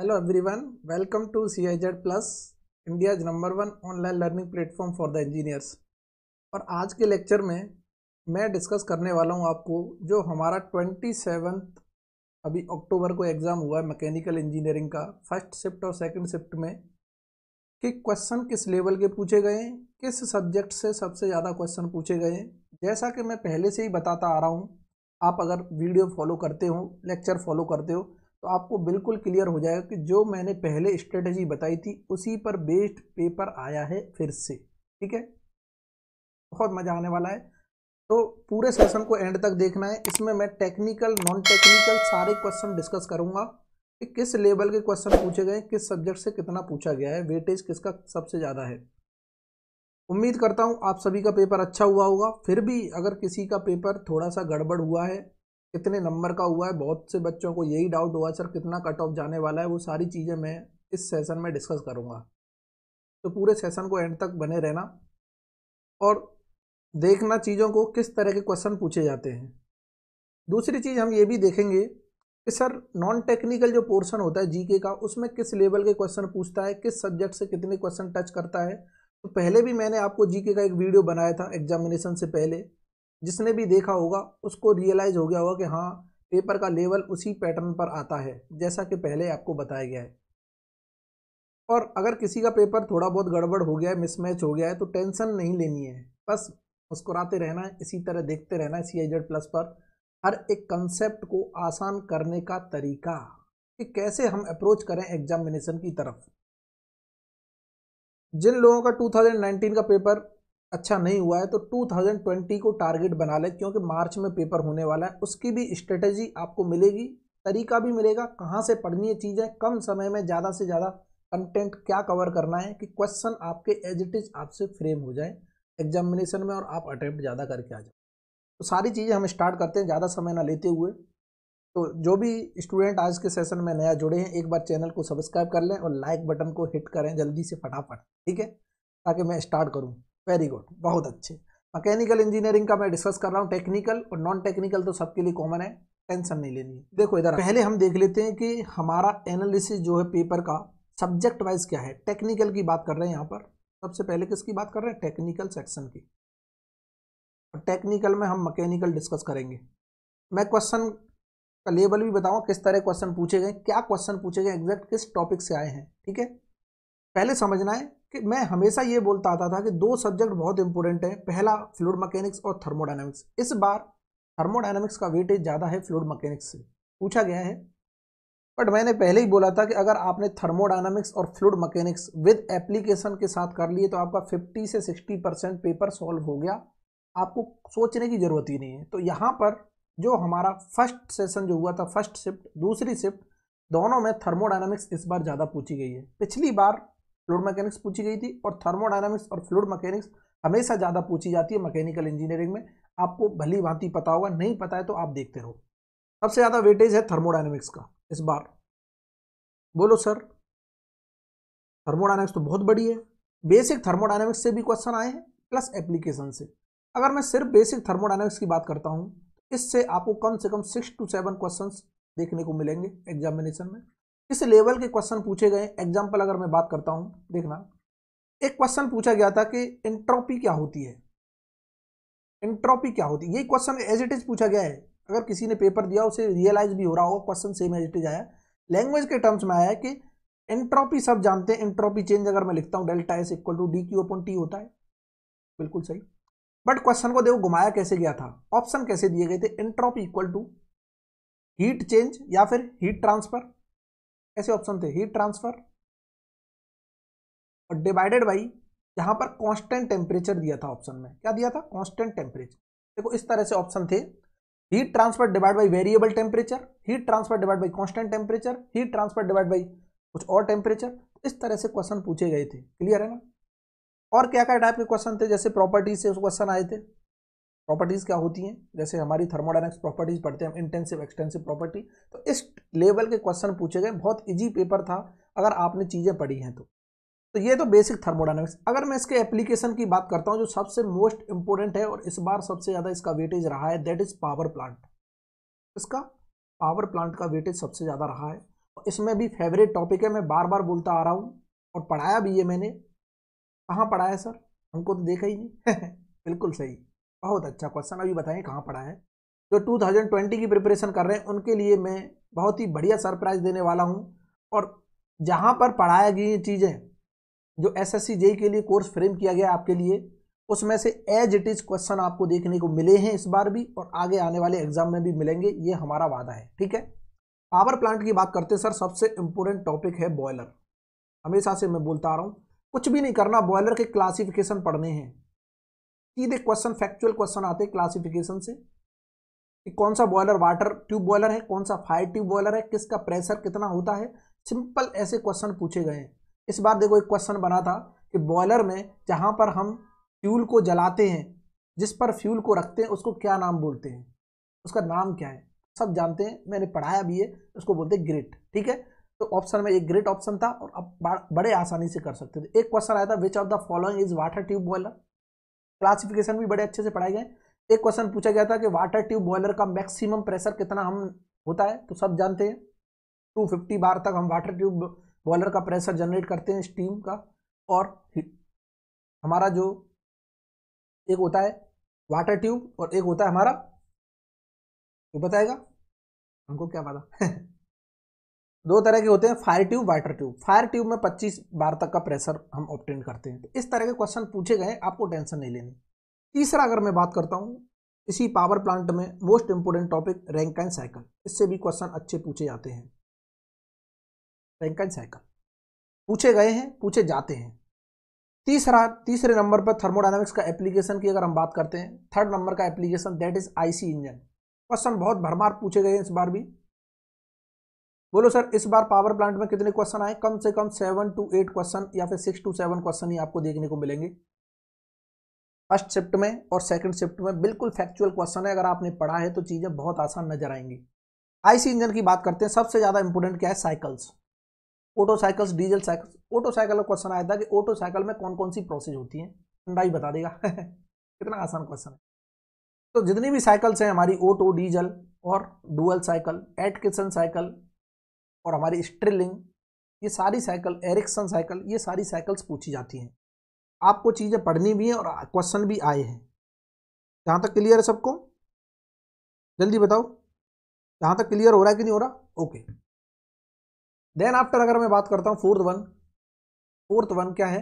hello welcome to C I Z plus India's number one online learning platform for the engineers और आज के lecture में मैं discuss करने वाला हूँ आपको जो हमारा ट्वेंटी सेवन्थ अभी अक्टूबर को एग्ज़ाम हुआ है मैकेनिकल इंजीनियरिंग का फर्स्ट शिफ्ट और सेकंड शिफ्ट में कि क्वेश्चन किस लेवल के पूछे गए हैं किस सब्जेक्ट से सबसे ज़्यादा क्वेश्चन पूछे गए हैं जैसा कि मैं पहले से ही बताता आ रहा हूँ आप अगर वीडियो फॉलो करते हो लेक्चर फॉलो करते हो तो आपको बिल्कुल क्लियर हो जाएगा कि जो मैंने पहले स्ट्रेटजी बताई थी उसी पर बेस्ड पेपर आया है फिर से ठीक है बहुत मज़ा आने वाला है तो पूरे सेशन को एंड तक देखना है इसमें मैं टेक्निकल नॉन टेक्निकल सारे क्वेश्चन डिस्कस करूंगा कि किस लेवल के क्वेश्चन पूछे गए किस सब्जेक्ट से कितना पूछा गया है वेटेज किसका सबसे ज़्यादा है उम्मीद करता हूँ आप सभी का पेपर अच्छा हुआ होगा फिर भी अगर किसी का पेपर थोड़ा सा गड़बड़ हुआ है कितने नंबर का हुआ है बहुत से बच्चों को यही डाउट हुआ है सर कितना कट ऑफ जाने वाला है वो सारी चीज़ें मैं इस सेशन में डिस्कस करूँगा तो पूरे सेशन को एंड तक बने रहना और देखना चीज़ों को किस तरह के क्वेश्चन पूछे जाते हैं दूसरी चीज़ हम ये भी देखेंगे कि सर नॉन टेक्निकल जो पोर्शन होता है जीके का उसमें किस लेवल के क्वेश्चन पूछता है किस सब्जेक्ट से कितने क्वेश्चन टच करता है तो पहले भी मैंने आपको जीके का एक वीडियो बनाया था एग्जामिनेशन से पहले जिसने भी देखा होगा उसको रियलाइज़ हो गया होगा कि हाँ पेपर का लेवल उसी पैटर्न पर आता है जैसा कि पहले आपको बताया गया है और अगर किसी का पेपर थोड़ा बहुत गड़बड़ हो गया है मिसमैच हो गया है तो टेंशन नहीं लेनी है बस मुस्कुराते रहना है इसी तरह देखते रहना है सी आई जेड प्लस पर हर एक कंसेप्ट को आसान करने का तरीका कि कैसे हम अप्रोच करें एग्जामिनेशन की तरफ जिन लोगों का 2019 का पेपर अच्छा नहीं हुआ है तो 2020 को टारगेट बना लें क्योंकि मार्च में पेपर होने वाला है उसकी भी स्ट्रेटजी आपको मिलेगी तरीका भी मिलेगा कहाँ से पढ़नी है चीज़ें कम समय में ज़्यादा से ज़्यादा कंटेंट क्या कवर करना है कि क्वेश्चन आपके एज इट इज़ आपसे फ्रेम हो जाए एग्जामिनेशन में और आप अटैम्प्ट ज़्यादा करके आ जाए तो सारी चीज़ें हम स्टार्ट करते हैं ज़्यादा समय ना लेते हुए तो जो भी स्टूडेंट आज के सेशन में नया जुड़े हैं एक बार चैनल को सब्सक्राइब कर लें और लाइक बटन को हिट करें जल्दी से फटाफट ठीक है ताकि मैं स्टार्ट करूँ वेरी गुड बहुत अच्छे मैकेनिकल इंजीनियरिंग का मैं डिस्कस कर रहा हूँ टेक्निकल और नॉन टेक्निकल तो सबके लिए कॉमन है टेंशन नहीं लेनी है देखो इधर पहले हम देख लेते हैं कि हमारा एनालिसिस जो है पेपर का सब्जेक्ट वाइज क्या है टेक्निकल की बात कर रहे हैं यहाँ पर सबसे पहले किसकी बात कर रहे हैं टेक्निकल सेक्शन की और टेक्निकल में हम मैकेनिकल डिस्कस करेंगे मैं क्वेश्चन का लेवल भी बताऊँ किस तरह क्वेश्चन पूछे गए क्या क्वेश्चन पूछे गए एग्जैक्ट किस टॉपिक से आए हैं ठीक है पहले समझना है कि मैं हमेशा ये बोलता आता था कि दो सब्जेक्ट बहुत इंपॉर्टेंट है पहला फ्लूड मैकेनिक्स और थर्मोडाइनमिक्स इस बार थर्मोडाइनमिक्स का वेटेज ज़्यादा है फ्लूड मकैनिक्स से पूछा गया है बट मैंने पहले ही बोला था कि अगर आपने थर्मोडाइनमिक्स और फ्लूड मकैनिक्स विद एप्लीकेशन के साथ कर लिए तो आपका 50 से 60 परसेंट पेपर सॉल्व हो गया आपको सोचने की ज़रूरत ही नहीं है तो यहाँ पर जो हमारा फर्स्ट सेशन जो हुआ था फर्स्ट शिफ्ट दूसरी शिफ्ट दोनों में थर्मोडाइनमिक्स इस बार ज़्यादा पूछी गई है पिछली बार फ्लूड मैकेनिक्स पूछी गई थी और थर्मोडाइनमिक्स और फ्लूड मैकेनिक्स हमेशा ज़्यादा पूछी जाती है मैकेनिकल इंजीनियरिंग में आपको भली भांति पता होगा नहीं पता है तो आप देखते रहो सबसे ज़्यादा वेटेज है थर्मोडाइनमिक्स का इस बार बोलो सर थर्मोडाइनमिक्स तो बहुत बड़ी है बेसिक थर्मोडाइनमिक्स से भी क्वेश्चन आए हैं प्लस एप्लीकेशन से अगर मैं सिर्फ बेसिक थर्मोडाइनमिक्स की बात करता हूँ इससे आपको कम से कम सिक्स टू सेवन क्वेश्चन देखने को मिलेंगे एग्जामिनेशन में किस लेवल के क्वेश्चन पूछे गए एग्जाम्पल अगर मैं बात करता हूँ देखना एक क्वेश्चन पूछा गया था कि एंट्रोपी क्या होती है एंट्रोपी क्या होती है ये क्वेश्चन एज इट इज पूछा गया है अगर किसी ने पेपर दिया उसे रियलाइज भी हो रहा हो question same as it is आया लैंग्वेज के टर्म्स में आया है कि एंट्रोपी सब जानते हैं एंट्रोपी चेंज अगर मैं लिखता हूँ delta S equal to D Q upon T होता है बिल्कुल सही बट क्वेश्चन को देखो घुमाया कैसे गया था ऑप्शन कैसे दिए गए थे entropy equal to heat change या फिर हीट ट्रांसफर कैसे ऑप्शन थे हीट ट्रांसफर और डिवाइडेड बाई यहाँ पर कांस्टेंट टेम्परेचर दिया था ऑप्शन में क्या दिया था कांस्टेंट टेम्परेचर देखो इस तरह से ऑप्शन थे heat transfer divide by variable temperature heat transfer divide by constant temperature heat transfer divide by कुछ और टेम्परेचर इस तरह से क्वेश्चन पूछे गए थे क्लियर है ना और क्या क्या टाइप के क्वेश्चन थे जैसे प्रॉपर्टी से क्वेश्चन आए थे प्रॉपर्टीज़ क्या होती हैं जैसे हमारी थर्मोडाइनमिक्स प्रॉपर्टीज़ पढ़ते हैं हम इंटेंसिव एक्सटेंसिव प्रॉपर्टी तो इस लेवल के क्वेश्चन पूछे गए बहुत ईजी पेपर था अगर आपने चीज़ें पढ़ी हैं तो तो ये तो बेसिक थर्मोडाइनमिक्स अगर मैं इसके एप्लीकेशन की बात करता हूँ जो सबसे मोस्ट इंपॉर्टेंट है और इस बार सबसे ज़्यादा इसका वेटेज रहा है दैट इज़ पावर प्लांट इसका पावर प्लांट का वेटेज सबसे ज़्यादा रहा है और इसमें भी फेवरेट टॉपिक है मैं बार बार बोलता आ रहा हूँ और पढ़ाया भी है मैंने कहाँ पढ़ाया सर हमको तो देखा ही नहीं बिल्कुल सही बहुत अच्छा क्वेश्चन अभी बताएं कहाँ पढ़ा है जो 2020 की प्रिपरेशन कर रहे हैं उनके लिए मैं बहुत ही बढ़िया सरप्राइज देने वाला हूँ और जहाँ पर पढ़ाया गई चीज़ें जो एस एस के लिए कोर्स फ्रेम किया गया आपके लिए उसमें से एज इट इज़ क्वेश्चन आपको देखने को मिले हैं इस बार भी और आगे आने वाले एग्जाम में भी मिलेंगे ये हमारा वादा है ठीक है पावर प्लांट की बात करते हैं सर सबसे इम्पोर्टेंट टॉपिक है बॉयलर हमेशा से मैं बोलता आ रहा हूँ कुछ भी नहीं करना बॉयलर के क्लासिफिकेशन पढ़ने हैं सीधे क्वेश्चन फैक्चुअल क्वेश्चन आते हैं क्लासिफिकेशन से कि कौन सा बॉयलर वाटर ट्यूब बॉयलर है कौन सा फायर ट्यूब बॉयलर है किसका प्रेशर कितना होता है सिंपल ऐसे क्वेश्चन पूछे गए हैं इस बार देखो एक क्वेश्चन बना था कि बॉयलर में जहाँ पर हम फ्यूल को जलाते हैं जिस पर फ्यूल को रखते हैं उसको क्या नाम बोलते हैं उसका नाम क्या है सब जानते हैं मैंने पढ़ाया भी है उसको बोलते हैं ग्रिट ठीक है तो ऑप्शन में एक ग्रिट ऑप्शन था और आप बड़े आसानी से कर सकते थे एक क्वेश्चन आया था which of the following is water tube boiler classification भी बड़े अच्छे से पढ़ाए गए एक क्वेश्चन पूछा गया था कि वाटर ट्यूब बॉयलर का मैक्सिमम प्रेशर कितना हम होता है तो सब जानते हैं 250 बार तक हम वाटर ट्यूब बॉयलर का प्रेशर जनरेट करते हैं स्टीम का और हमारा जो एक होता है वाटर ट्यूब और एक होता है हमारा तो बताएगा हमको क्या पता दो तरह के होते हैं fire tube water tube fire tube में 25 बार तक का प्रेशर हम ऑप्टेन करते हैं तो इस तरह के क्वेश्चन पूछे गए आपको टेंशन नहीं लेनी तीसरा अगर मैं बात करता हूँ इसी पावर प्लांट में most important topic Rankine cycle इससे भी क्वेश्चन अच्छे पूछे जाते हैं रैंक एंड साइकिल पूछे गए हैं पूछे जाते हैं तीसरा तीसरे नंबर पर थर्मोडाइनमिक्स का एप्लीकेशन की अगर हम बात करते हैं थर्ड नंबर का application that is IC engine question बहुत भरमार पूछे गए हैं इस बार भी बोलो सर इस बार पावर प्लांट में कितने क्वेश्चन आए कम से कम सेवन टू एट क्वेश्चन या फिर सिक्स टू सेवन क्वेश्चन ही आपको देखने को मिलेंगे फर्स्ट शिफ्ट में और सेकंड शिफ्ट में बिल्कुल फैक्चुअल क्वेश्चन है अगर आपने पढ़ा है तो चीज़ें बहुत आसान नजर आएंगी आईसी इंजन की बात करते हैं सबसे ज़्यादा इंपोर्टेंट क्या है cycles Otto cycles diesel cycles Otto cycle का क्वेश्चन आया था कि ऑटो साइकिल में कौन कौन सी प्रोसेस होती है ठंडा ही बता देगा कितना आसान क्वेश्चन है तो जितनी भी साइकिल्स हैं हमारी ऑटो डीजल और डुअल साइकिल एट साइकिल और हमारी स्ट्रिलिंग ये सारी साइकिल एरिक्सन साइकिल ये सारी साइकिल्स पूछी जाती हैं आपको चीज़ें पढ़नी भी हैं और क्वेश्चन भी आए हैं जहाँ तक क्लियर है सबको जल्दी बताओ जहाँ तक क्लियर हो रहा है कि नहीं हो रहा ओके देन आफ्टर अगर मैं बात करता हूँ फोर्थ वन फोर्थ वन क्या है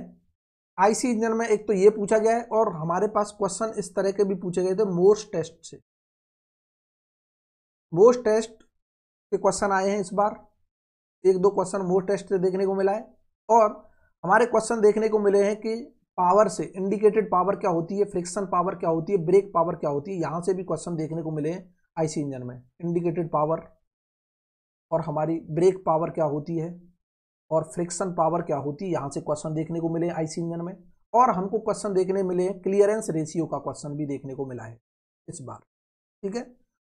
आईसी इंजन में एक तो ये पूछा गया है और हमारे पास क्वेश्चन इस तरह के भी पूछे गए थे मोस्ट टेस्ट से मोस्ट टेस्ट के क्वेश्चन आए हैं इस बार एक दो क्वेश्चन मोर टेस्ट से देखने को मिला है और हमारे क्वेश्चन देखने को मिले हैं कि पावर से इंडिकेटेड पावर क्या होती है फ्रिक्शन पावर क्या होती है ब्रेक पावर क्या होती है यहाँ से भी क्वेश्चन देखने को मिले हैं आईसी इंजन में इंडिकेटेड पावर और हमारी ब्रेक पावर क्या होती है और फ्रिक्शन पावर क्या होती है यहाँ से क्वेश्चन देखने को मिले आईसी इंजन में और हमको क्वेश्चन देखने मिले हैं क्लियरेंस रेशियो का क्वेश्चन भी देखने को मिला है इस बार ठीक है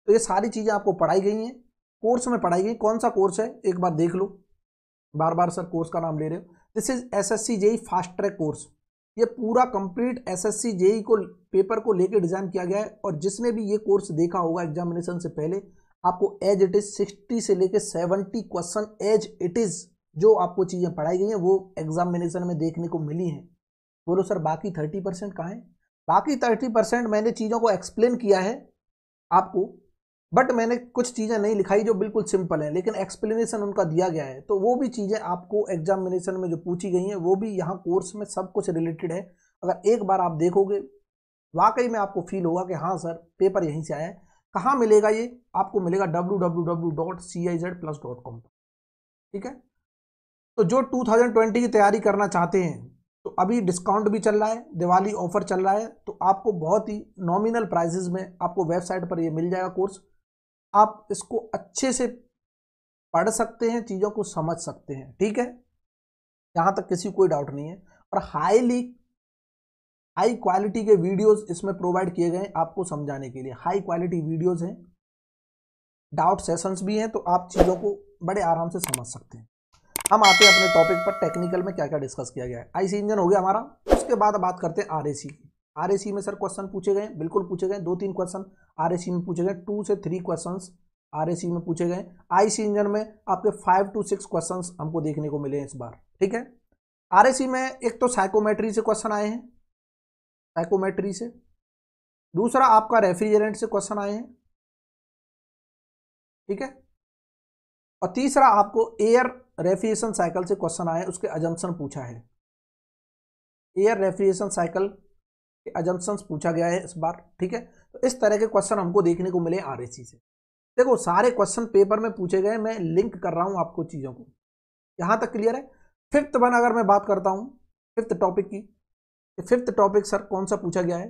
तो ये सारी चीज़ें आपको पढ़ाई गई हैं कोर्स में पढ़ाई गई कौन सा कोर्स है एक बार देख लो बार बार सर कोर्स का नाम ले रहे हो this is S S C JE fast track course ये पूरा complete S S C JE को पेपर को लेकर डिजाइन किया गया है और जिसने भी ये कोर्स देखा होगा एग्जामिनेशन से पहले आपको एज इट इज सिक्सटी से लेकर seventy question as it is जो आपको चीज़ें पढ़ाई गई हैं वो एग्जामिनेशन में देखने को मिली हैं बोलो सर बाकी थर्टी परसेंट कहाँ है बाकी थर्टी परसेंट मैंने चीज़ों को एक्सप्लेन किया है आपको बट मैंने कुछ चीज़ें नहीं लिखाई जो बिल्कुल सिंपल हैं लेकिन एक्सप्लेनेशन उनका दिया गया है तो वो भी चीज़ें आपको एग्जामिनेशन में जो पूछी गई हैं वो भी यहाँ कोर्स में सब कुछ रिलेटेड है अगर एक बार आप देखोगे वाकई में आपको फील होगा कि हाँ सर पेपर यहीं से आया है कहाँ मिलेगा ये आपको मिलेगा W W W dot C I Z plus com ठीक है तो जो 2020 की तैयारी करना चाहते हैं तो अभी डिस्काउंट भी चल रहा है दिवाली ऑफर चल रहा है तो आपको बहुत ही नॉमिनल प्राइजेज में आपको वेबसाइट पर ये मिल जाएगा कोर्स आप इसको अच्छे से पढ़ सकते हैं चीज़ों को समझ सकते हैं ठीक है यहाँ तक किसी कोई डाउट नहीं है और हाईली हाई क्वालिटी के वीडियोस इसमें प्रोवाइड किए गए आपको समझाने के लिए हाई क्वालिटी वीडियोस हैं डाउट सेशंस भी हैं तो आप चीज़ों को बड़े आराम से समझ सकते हैं हम आते हैं अपने टॉपिक पर टेक्निकल में क्या क्या डिस्कस किया गया है आईसी इंजन हो गया हमारा उसके बाद बात करते हैं आर की आर में सर क्वेश्चन पूछे गए बिल्कुल पूछे गए दो तीन क्वेश्चन आर में पूछे गए टू से थ्री क्वेश्चन आर में पूछे गए आई इंजन में आपके फाइव टू सिक्स क्वेश्चन हमको देखने को मिले इस बार ठीक है आर में एक तो साइकोमेट्री से क्वेश्चन आए हैं साइकोमेट्री से दूसरा आपका रेफ्रिजरेंट से क्वेश्चन आए हैं ठीक है और तीसरा आपको एयर रेफ्रिजरेशन साइकिल से क्वेश्चन आए उसके अजम्पन पूछा है एयर रेफ्रिजरेशन साइकिल एजम्पन्स पूछा गया है इस बार ठीक है तो इस तरह के क्वेश्चन हमको देखने को मिले आर से देखो सारे क्वेश्चन पेपर में पूछे गए मैं लिंक कर रहा हूँ आपको चीज़ों को यहाँ तक क्लियर है फिफ्थ वन अगर मैं बात करता हूँ फिफ्थ टॉपिक की फिफ्थ टॉपिक सर कौन सा पूछा गया है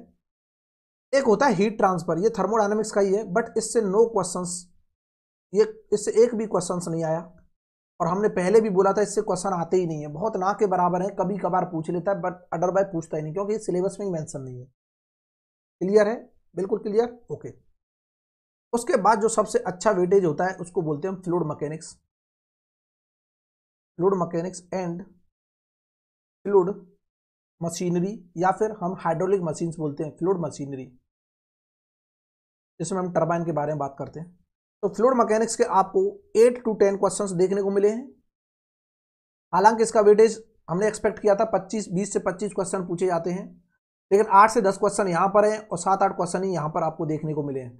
एक होता है हीट ट्रांसफर ये थर्मोडाइनमिक्स का ही है बट इससे नो क्वेश्चंस ये इससे एक भी क्वेश्चंस नहीं आया और हमने पहले भी बोला था इससे क्वेश्चन आते ही नहीं है बहुत ना के बराबर है कभी कभार पूछ लेता है बट अदरवाइज पूछता ही नहीं क्योंकि सिलेबस में ही मैंसन नहीं है क्लियर है बिल्कुल क्लियर ओके उसके बाद जो सबसे अच्छा वेटेज होता है उसको बोलते हैं हम fluid mechanics fluid mechanics and fluid machinery या फिर हम हाइड्रोलिक मशीन्स बोलते हैं फ्लूड मशीनरी इसमें हम टर्बाइन के बारे में बात करते हैं तो फ्लूड मैकेनिक्स के आपको एट टू टेन क्वेश्चन देखने को मिले हैं हालांकि इसका वेटेज हमने एक्सपेक्ट किया था पच्चीस बीस से पच्चीस क्वेश्चन पूछे जाते हैं लेकिन आठ से दस क्वेश्चन यहां पर हैं और सात आठ क्वेश्चन ही यहां पर आपको देखने को मिले हैं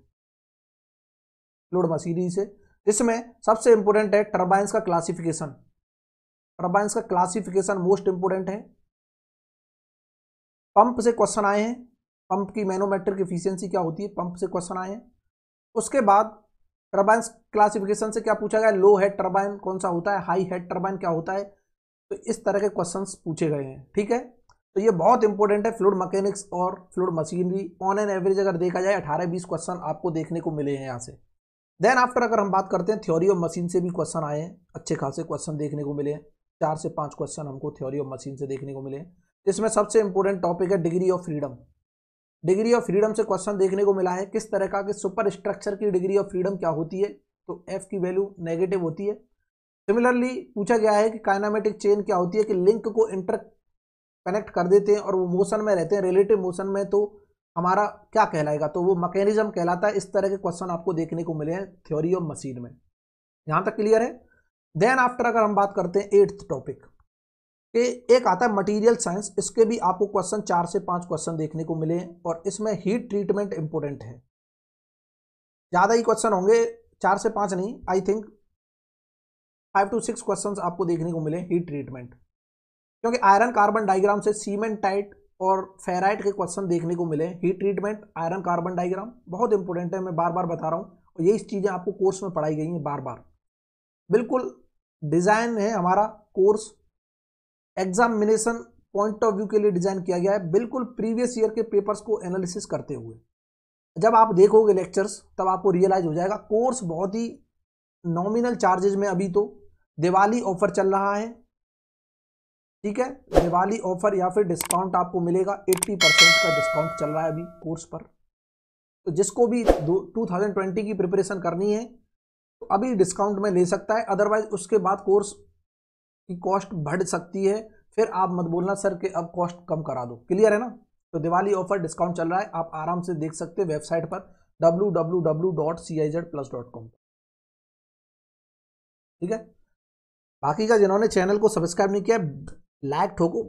फ्लूड मशीनरी से इसमें सबसे इंपॉर्टेंट है टर्बाइंस का क्लासिफिकेशन टर्बाइंस का क्लासिफिकेशन मोस्ट इंपोर्टेंट है पंप से क्वेश्चन आए हैं पंप की मैनोमेट्रिक इफिशियंसी क्या होती है पंप से क्वेश्चन आए हैं उसके बाद टर्बाइन क्लासिफिकेशन से क्या पूछा गया लो हेड टर्बाइन कौन सा होता है हाई हेड टर्बाइन क्या होता है तो इस तरह के क्वेश्चन पूछे गए हैं ठीक है तो ये बहुत इंपॉर्टेंट है फ्लूड मैकेनिक्स और fluid machinery on an average अगर देखा जाए अठारह बीस क्वेश्चन आपको देखने को मिले हैं यहाँ से देन आफ्टर अगर हम बात करते हैं थ्योरी ऑफ मशीन से भी क्वेश्चन आए हैं अच्छे खासे क्वेश्चन देखने को मिले हैं चार से पाँच क्वेश्चन हमको थ्योरी ऑफ मशीन से देखने को मिले हैं इसमें सबसे इंपॉर्टेंट टॉपिक है degree of freedom degree of freedom से क्वेश्चन देखने को मिला है किस तरह का कि सुपर स्ट्रक्चर की डिग्री ऑफ फ्रीडम क्या होती है तो एफ की वैल्यू नेगेटिव होती है सिमिलरली पूछा गया है कि काइनामेटिक चेन क्या होती है कि लिंक को इंटर कनेक्ट कर देते हैं और वो मोशन में रहते हैं रिलेटिव मोशन में तो हमारा क्या कहलाएगा तो वो मकैनिज्म कहलाता है इस तरह के क्वेश्चन आपको देखने को मिले हैं थ्योरी ऑफ मशीन में यहाँ तक क्लियर है देन आफ्टर अगर हम बात करते हैं एट्थ टॉपिक कि एक आता है मटेरियल साइंस इसके भी आपको क्वेश्चन चार से पांच क्वेश्चन देखने को मिले और इसमें हीट ट्रीटमेंट इंपोर्टेंट है ज़्यादा ही क्वेश्चन होंगे चार से पांच नहीं I think five to six question आपको देखने को मिले हीट ट्रीटमेंट क्योंकि आयरन कार्बन डाइग्राम से सीमेंट टाइट और फेराइट के क्वेश्चन देखने को मिले heat treatment iron carbon diagram बहुत इंपॉर्टेंट है मैं बार बार बता रहा हूँ और यही चीज़ें आपको कोर्स में पढ़ाई गई हैं बार बार बिल्कुल डिज़ाइन है हमारा course examination point of view के लिए डिजाइन किया गया है बिल्कुल प्रीवियस ईयर के पेपर्स को एनालिसिस करते हुए जब आप देखोगे लेक्चर्स तब आपको रियलाइज हो जाएगा कोर्स बहुत ही नॉमिनल चार्जेज में अभी तो दिवाली ऑफर चल रहा है ठीक है दिवाली ऑफर या फिर डिस्काउंट आपको मिलेगा 80 परसेंट का डिस्काउंट चल रहा है अभी कोर्स पर तो जिसको भी टू थाउजेंड ट्वेंटी की प्रिपरेशन करनी है तो अभी डिस्काउंट में ले सकता है अदरवाइज उसके बाद कोर्स कि कॉस्ट बढ़ सकती है फिर आप मत बोलना सर कि अब कॉस्ट कम करा दो क्लियर है ना तो दिवाली ऑफर डिस्काउंट चल रहा है आप आराम से देख सकते हैं वेबसाइट पर www.cizplus.com ठीक है बाकी का जिन्होंने चैनल को सब्सक्राइब नहीं किया लाइक ठोको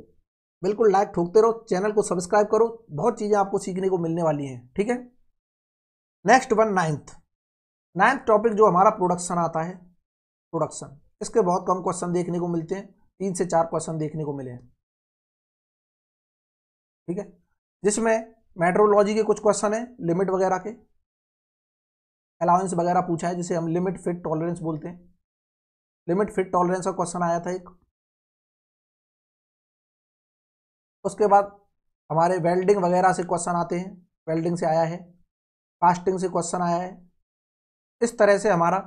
बिल्कुल लाइक ठोकते रहो चैनल को सब्सक्राइब करो बहुत चीज़ें आपको सीखने को मिलने वाली हैं ठीक है next one ninth ninth topic जो हमारा प्रोडक्शन आता है प्रोडक्शन इसके बहुत कम क्वेश्चन देखने को मिलते हैं तीन से चार क्वेश्चन देखने को मिले हैं ठीक है जिसमें मेट्रोलॉजी के कुछ क्वेश्चन है लिमिट वगैरह के अलाउंस वगैरह पूछा है जिसे हम लिमिट फिट टॉलरेंस बोलते हैं लिमिट फिट टॉलरेंस का क्वेश्चन आया था एक उसके बाद हमारे वेल्डिंग वगैरह से क्वेश्चन आते हैं वेल्डिंग से आया है कास्टिंग से क्वेश्चन आया है इस तरह से हमारा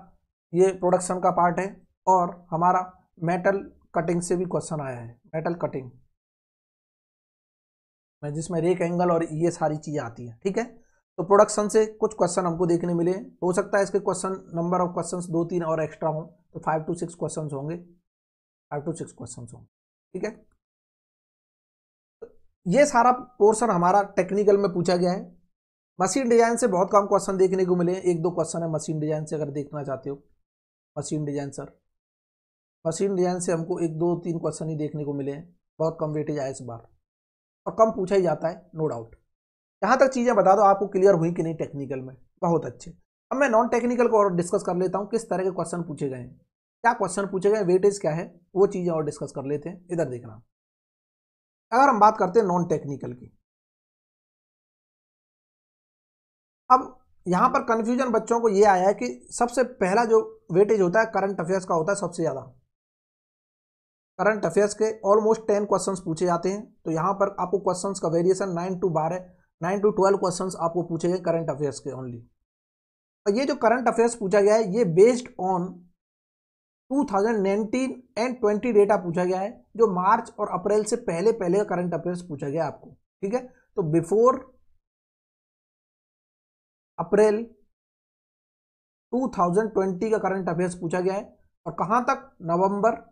ये प्रोडक्शन का पार्ट है और हमारा मेटल कटिंग से भी क्वेश्चन आया है मेटल कटिंग जिसमें रेक एंगल और ये सारी चीज़ें आती हैं ठीक है तो प्रोडक्शन से कुछ क्वेश्चन हमको देखने मिले हो सकता है इसके क्वेश्चन नंबर ऑफ क्वेश्चन दो तीन और एक्स्ट्रा हों तो फाइव टू सिक्स क्वेश्चन होंगे फाइव टू सिक्स क्वेश्चन होंगे ठीक है ये सारा पोर्सन हमारा टेक्निकल में पूछा गया है मशीन डिजाइन से बहुत कम क्वेश्चन देखने को मिले एक दो क्वेश्चन है मशीन डिजाइन से अगर देखना चाहते हो machine design sir machine design से हमको एक दो तीन क्वेश्चन ही देखने को मिले हैं बहुत कम वेटेज आया इस बार और कम पूछा ही जाता है नो डाउट यहाँ तक चीज़ें बता दो आपको क्लियर हुई कि नहीं टेक्निकल में बहुत अच्छे अब मैं नॉन टेक्निकल को और डिस्कस कर लेता हूँ किस तरह के क्वेश्चन पूछे गए हैं क्या क्वेश्चन पूछे गए वेटेज क्या है वो चीज़ें और डिस्कस कर लेते हैं इधर देखना अगर हम बात करते हैं नॉन टेक्निकल की अब यहाँ पर कन्फ्यूजन बच्चों को ये आया है कि सबसे पहला जो वेटेज होता है करंट अफेयर्स का होता है सबसे ज़्यादा करंट अफेयर्स के ऑलमोस्ट टेन क्वेश्चंस पूछे जाते हैं तो यहाँ पर आपको क्वेश्चंस का वेरिएशन नाइन टू बारह नाइन टू ट्वेल्व क्वेश्चंस आपको पूछे गए करंट अफेयर्स के ओनली और ये जो करंट अफेयर्स पूछा गया है ये बेस्ड ऑन 2019 एंड 20 डेटा पूछा गया है जो मार्च और अप्रैल से पहले पहले का करंट अफेयर्स पूछा गया आपको ठीक है तो बिफोर अप्रैल 2020 का करंट अफेयर्स पूछा गया है और कहाँ तक नवंबर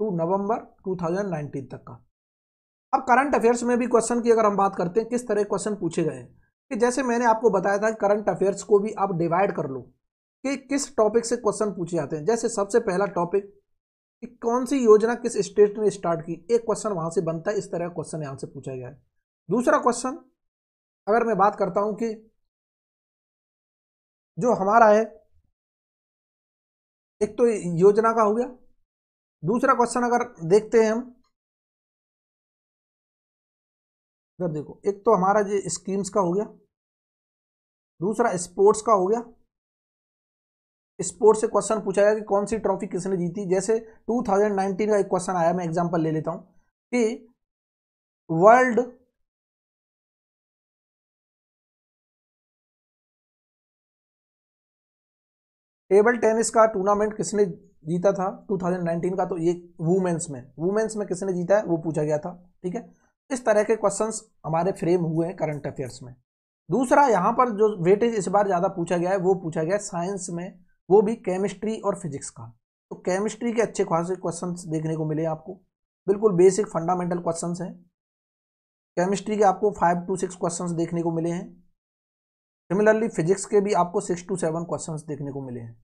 टू नवंबर 2019 तक का अब करंट अफेयर्स में भी क्वेश्चन की अगर हम बात करते हैं किस तरह क्वेश्चन पूछे गए हैं कि जैसे मैंने आपको बताया था करंट अफेयर्स को भी आप डिवाइड कर लो कि किस टॉपिक से क्वेश्चन पूछे जाते हैं जैसे सबसे पहला टॉपिक कि कौन सी योजना किस स्टेट ने स्टार्ट की एक क्वेश्चन वहां से बनता है इस तरह का क्वेश्चन यहाँ से पूछा गया है दूसरा क्वेश्चन अगर मैं बात करता हूं कि जो हमारा है एक तो योजना का हो गया दूसरा क्वेश्चन अगर देखते हैं हम इधर तो देखो एक तो हमारा ये स्कीम्स का हो गया दूसरा स्पोर्ट्स का हो गया स्पोर्ट्स से क्वेश्चन पूछा गया कि कौन सी ट्रॉफी किसने जीती जैसे 2019 का एक क्वेश्चन आया मैं एग्जांपल ले लेता हूं कि वर्ल्ड टेबल टेनिस का टूर्नामेंट किसने जीता था 2019 का तो ये वुमेन्स में वुमेन्स में किसने जीता है वो पूछा गया था ठीक है इस तरह के क्वेश्चंस हमारे फ्रेम हुए हैं करंट अफेयर्स में दूसरा यहाँ पर जो वेटेज इस बार ज़्यादा पूछा गया है वो पूछा गया है साइंस में वो भी केमिस्ट्री और फिजिक्स का तो केमिस्ट्री के अच्छे खासे क्वेश्चन देखने को मिले आपको बिल्कुल बेसिक फंडामेंटल क्वेश्चन हैं केमिस्ट्री के आपको फाइव टू सिक्स क्वेश्चन देखने को मिले हैं सिमिलरली फिजिक्स के भी आपको सिक्स टू सेवन क्वेश्चन देखने को मिले हैं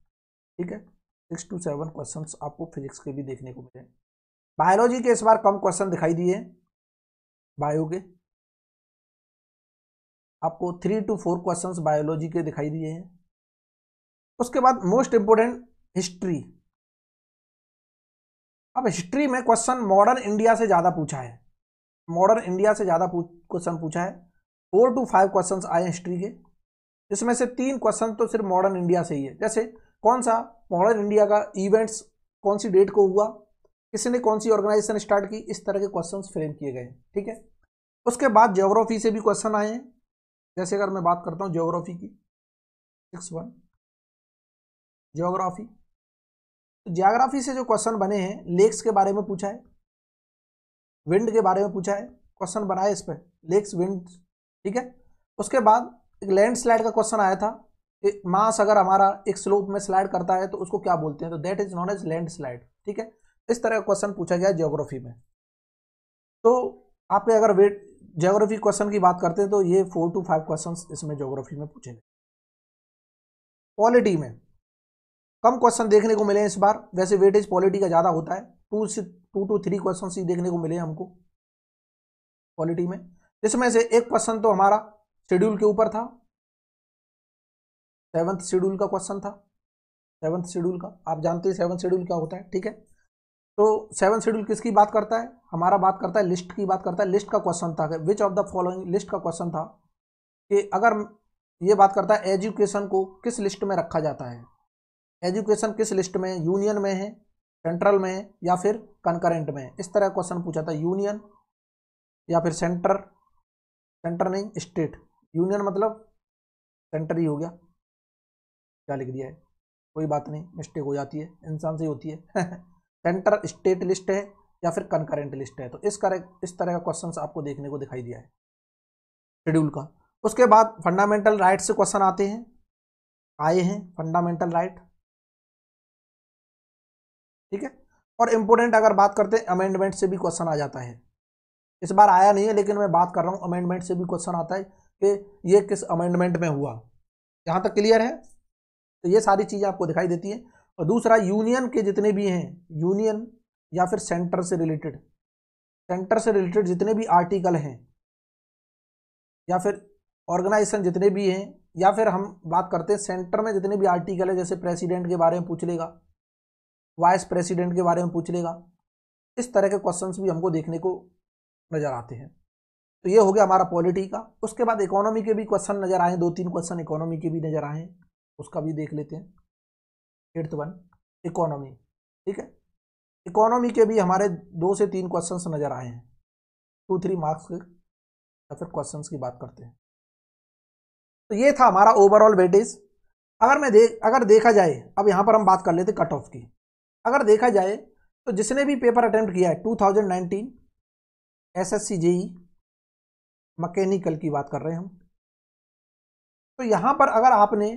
ठीक है सिक्स टू सेवन क्वेश्चन आपको फिजिक्स के भी देखने को मिले बायोलॉजी के इस बार कम क्वेश्चन दिखाई दिए बायो के आपको three to four question biology के दिखाई दिए हैं उसके बाद मोस्ट इंपोर्टेंट हिस्ट्री अब हिस्ट्री में क्वेश्चन मॉडर्न इंडिया से ज़्यादा पूछा है मॉडर्न इंडिया से ज़्यादा क्वेश्चन पूछा है फोर टू फाइव क्वेश्चन आए हिस्ट्री के जिसमें से तीन क्वेश्चन तो सिर्फ मॉडर्न इंडिया से ही है जैसे कौन सा मॉडर्न इंडिया का इवेंट्स कौन सी डेट को हुआ किसने कौन सी ऑर्गेनाइजेशन स्टार्ट की इस तरह के क्वेश्चन फ्रेम किए गए ठीक है उसके बाद ज्योग्राफी से भी क्वेश्चन आए हैं जैसे अगर मैं बात करता हूँ ज्योग्राफी की सिक्स वन ज्योग्राफी ज्योग्राफी से जो क्वेश्चन बने हैं लेक्स के बारे में पूछा है विंड के बारे में पूछा है क्वेश्चन बनाए इस पर लेक्स विंड ठीक है उसके बाद एक लैंडस्लाइड का क्वेश्चन आया था मास अगर हमारा एक स्लोप में स्लाइड करता है तो उसको क्या बोलते हैं तो that is known as landslide ठीक है इस तरह का क्वेश्चन पूछा गया जियोग्राफी में तो आपके अगर वेट जियोग्राफी क्वेश्चन की बात करते हैं तो ये फोर टू फाइव क्वेश्चन इसमें जियोग्राफी में पूछे गए पॉलिटी में कम क्वेश्चन देखने को मिले इस बार वैसे वेटेज पॉलिटी का ज़्यादा होता है टू से टू टू थ्री क्वेश्चन ही देखने को मिले हमको पॉलिटी में इसमें से एक क्वेश्चन तो हमारा शेड्यूल के ऊपर था सेवंथ शेड्यूल का क्वेश्चन था सेवंथ शेड्यूल का आप जानते हैं सेवंथ शेड्यूल क्या होता है ठीक है तो सेवन शेड्यूल किसकी बात करता है हमारा बात करता है लिस्ट की बात करता है लिस्ट का क्वेश्चन था which of the following list का क्वेश्चन था कि अगर ये बात करता है एजुकेशन को किस लिस्ट में रखा जाता है एजुकेशन किस लिस्ट में यूनियन में है सेंट्रल में है या फिर कंकरेंट में है इस तरह क्वेश्चन पूछा था यूनियन या फिर सेंटर सेंटर नहीं स्टेट यूनियन मतलब सेंटर ही हो गया क्या लिख दिया है कोई बात नहीं मिस्टेक हो जाती है इंसान से ही होती है सेंटर स्टेट लिस्ट है या फिर कंकरेंट लिस्ट है तो इस करेक्ट इस तरह का क्वेश्चन आपको देखने को दिखाई दिया है शेड्यूल का उसके बाद फंडामेंटल राइट से क्वेश्चन आते हैं आए हैं फंडामेंटल राइट ठीक है और इम्पोर्टेंट अगर बात करते हैं अमेंडमेंट से भी क्वेश्चन आ जाता है इस बार आया नहीं है लेकिन मैं बात कर रहा हूँ अमेंडमेंट से भी क्वेश्चन आता है कि ये किस अमेंडमेंट में हुआ यहाँ तक क्लियर है तो ये सारी चीज़ें आपको दिखाई देती हैं और दूसरा यूनियन के जितने भी हैं यूनियन या फिर सेंटर से रिलेटेड सेंटर से रिलेटेड जितने भी आर्टिकल हैं या फिर ऑर्गेनाइजेशन जितने भी हैं या फिर हम बात करते हैं सेंटर में जितने भी आर्टिकल है जैसे प्रेसिडेंट के बारे में पूछ लेगा वाइस प्रेसिडेंट के बारे में पूछ लेगा इस तरह के क्वेश्चंस भी हमको देखने को नज़र आते हैं तो ये हो गया हमारा पॉलिटी का उसके बाद इकोनॉमी के भी क्वेश्चन नज़र आए दो तीन क्वेश्चन इकोनॉमी के भी नज़र आए उसका भी देख लेते हैं एट्थ वन इकोनॉमी ठीक है इकोनॉमी के भी हमारे दो से तीन क्वेश्चंस नज़र आए हैं टू थ्री मार्क्स के या फिर क्वेश्चंस की बात करते हैं तो ये था हमारा ओवरऑल वेटेज अगर मैं देख अगर देखा जाए अब यहाँ पर हम बात कर लेते कट ऑफ की अगर देखा जाए तो जिसने भी पेपर अटैम्प्ट किया है टू थाउजेंड नाइनटीन मैकेनिकल की बात कर रहे हैं हम तो यहाँ पर अगर आपने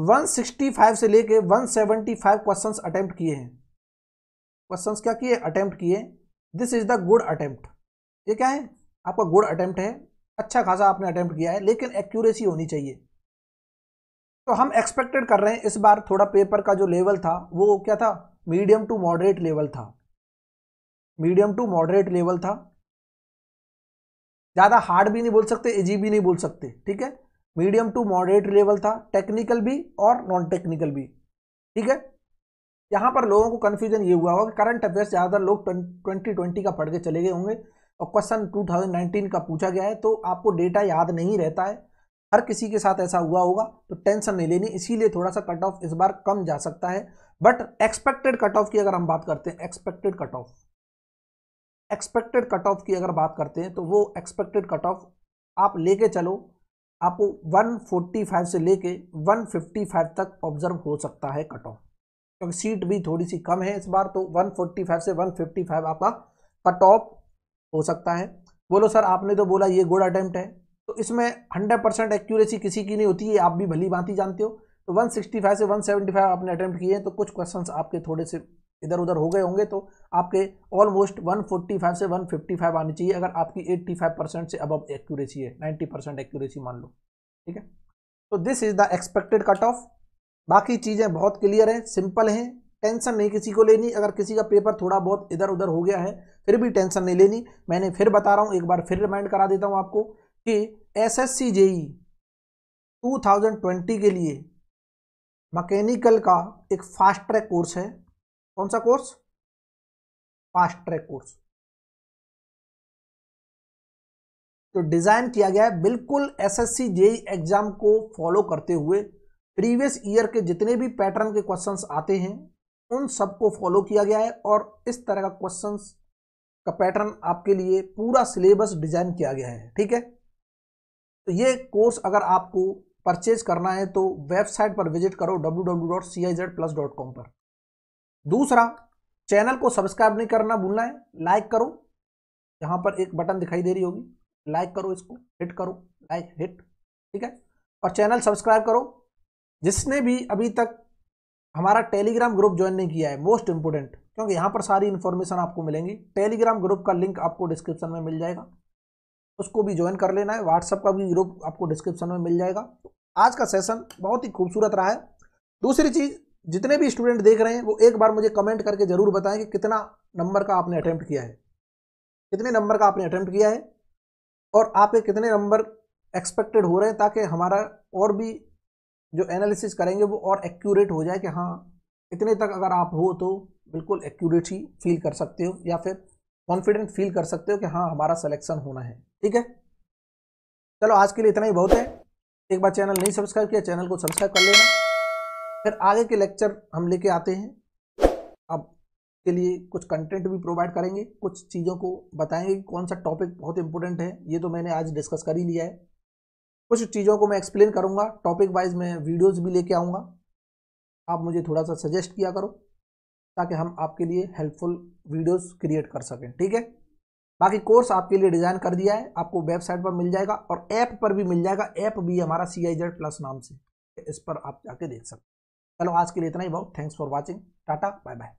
165 से लेके 175 क्वेश्चन अटैम्प्ट किए हैं क्वेश्चन क्या किए अटैम्प्ट किए this is the good attempt ये क्या है आपका गुड अटैम्प्ट है अच्छा खासा आपने अटैम्प्ट किया है लेकिन एक्यूरेसी होनी चाहिए तो हम एक्सपेक्टेड कर रहे हैं इस बार थोड़ा पेपर का जो लेवल था वो क्या था मीडियम टू मॉडरेट लेवल था मीडियम टू मॉडरेट लेवल था ज़्यादा हार्ड भी नहीं बोल सकते इजी भी नहीं बोल सकते ठीक है मीडियम टू मॉडरेट लेवल था टेक्निकल भी और नॉन टेक्निकल भी ठीक है यहाँ पर लोगों को कन्फ्यूजन ये हुआ होगा कि करंट अफेयर्स ज़्यादातर लोग ट्वेंटी ट्वेंटी का पढ़ के चले गए होंगे और क्वेश्चन 2019 का पूछा गया है तो आपको डेटा याद नहीं रहता है हर किसी के साथ ऐसा हुआ होगा तो टेंशन नहीं लेनी इसीलिए थोड़ा सा कट ऑफ इस बार कम जा सकता है बट एक्सपेक्टेड कट ऑफ की अगर हम बात करते हैं expected cut off expected cut off की अगर बात करते हैं तो वो एक्सपेक्टेड कट ऑफ आप लेके चलो आप 145 से लेके 155 तक ऑब्जर्व हो सकता है कट ऑफ क्योंकि सीट भी थोड़ी सी कम है इस बार तो 145 से 155 आपका कट ऑफ हो सकता है बोलो सर आपने तो बोला ये गुड अटैम्प्ट है तो इसमें 100 परसेंट एक्यूरेसी किसी की नहीं होती है आप भी भली भांति जानते हो तो 165 से 175 आपने अटैम्प्ट किए हैं तो कुछ क्वेश्चंस आपके थोड़े से इधर उधर हो गए होंगे तो आपके ऑलमोस्ट 145 से 155 आनी चाहिए अगर आपकी 85 परसेंट से अब एक्यूरेसी है 90 परसेंट एक्यूरेसी मान लो ठीक है तो this is the expected cut off बाकी चीज़ें बहुत क्लियर हैं सिंपल हैं टेंशन नहीं किसी को लेनी अगर किसी का पेपर थोड़ा बहुत इधर उधर हो गया है फिर भी टेंशन नहीं लेनी मैंने फिर बता रहा हूँ एक बार फिर रिमाइंड करा देता हूँ आपको कि S S C JE two thousand twenty के लिए मकैनिकल का एक फास्ट ट्रैक कोर्स है कौन सा कोर्स फास्ट ट्रैक कोर्स तो डिजाइन किया गया है बिल्कुल एसएससी जेई e एग्जाम को फॉलो करते हुए प्रीवियस ईयर के जितने भी पैटर्न के क्वेश्चंस आते हैं उन सबको फॉलो किया गया है और इस तरह का क्वेश्चंस का पैटर्न आपके लिए पूरा सिलेबस डिजाइन किया गया है ठीक है तो ये कोर्स अगर आपको परचेज करना है तो वेबसाइट पर विजिट करो डब्ल्यू पर दूसरा चैनल को सब्सक्राइब नहीं करना भूलना है लाइक करो यहाँ पर एक बटन दिखाई दे रही होगी लाइक करो इसको हिट करो लाइक हिट ठीक है और चैनल सब्सक्राइब करो जिसने भी अभी तक हमारा टेलीग्राम ग्रुप ज्वाइन नहीं किया है मोस्ट इंपोर्टेंट क्योंकि यहाँ पर सारी इन्फॉर्मेशन आपको मिलेंगी टेलीग्राम ग्रुप का लिंक आपको डिस्क्रिप्शन में मिल जाएगा उसको भी ज्वाइन कर लेना है व्हाट्सअप का भी ग्रुप आपको डिस्क्रिप्शन में मिल जाएगा आज का सेशन बहुत ही खूबसूरत रहा है दूसरी चीज़ जितने भी स्टूडेंट देख रहे हैं वो एक बार मुझे कमेंट करके ज़रूर बताएं कि कितना नंबर का आपने अटैम्प्ट किया है कितने नंबर का आपने अटैम्प्ट किया है और आपके कितने नंबर एक्सपेक्टेड हो रहे हैं ताकि हमारा और भी जो एनालिसिस करेंगे वो और एक्यूरेट हो जाए कि हाँ इतने तक अगर आप हो तो बिल्कुल एक्यूरेट ही फील कर सकते हो या फिर कॉन्फिडेंट फील कर सकते हो कि हाँ हमारा सिलेक्शन होना है ठीक है चलो आज के लिए इतना ही बहुत है एक बार चैनल नहीं सब्सक्राइब किया चैनल को सब्सक्राइब कर लेना फिर आगे के लेक्चर हम लेके आते हैं अब के लिए कुछ कंटेंट भी प्रोवाइड करेंगे कुछ चीज़ों को बताएंगे कि कौन सा टॉपिक बहुत इंपॉर्टेंट है ये तो मैंने आज डिस्कस कर ही लिया है कुछ चीज़ों को मैं एक्सप्लेन करूँगा टॉपिक वाइज मैं वीडियोज़ भी लेके आऊँगा आप मुझे थोड़ा सा सजेस्ट किया करो ताकि हम आपके लिए हेल्पफुल वीडियोस क्रिएट कर सकें ठीक है बाकी कोर्स आपके लिए डिज़ाइन कर दिया है आपको वेबसाइट पर मिल जाएगा और ऐप पर भी मिल जाएगा ऐप भी हमारा सी आई जेड प्लस नाम से इस पर आप जाके देख सकते हैं चलो आज के लिए इतना ही बहुत thanks for watching tata bye bye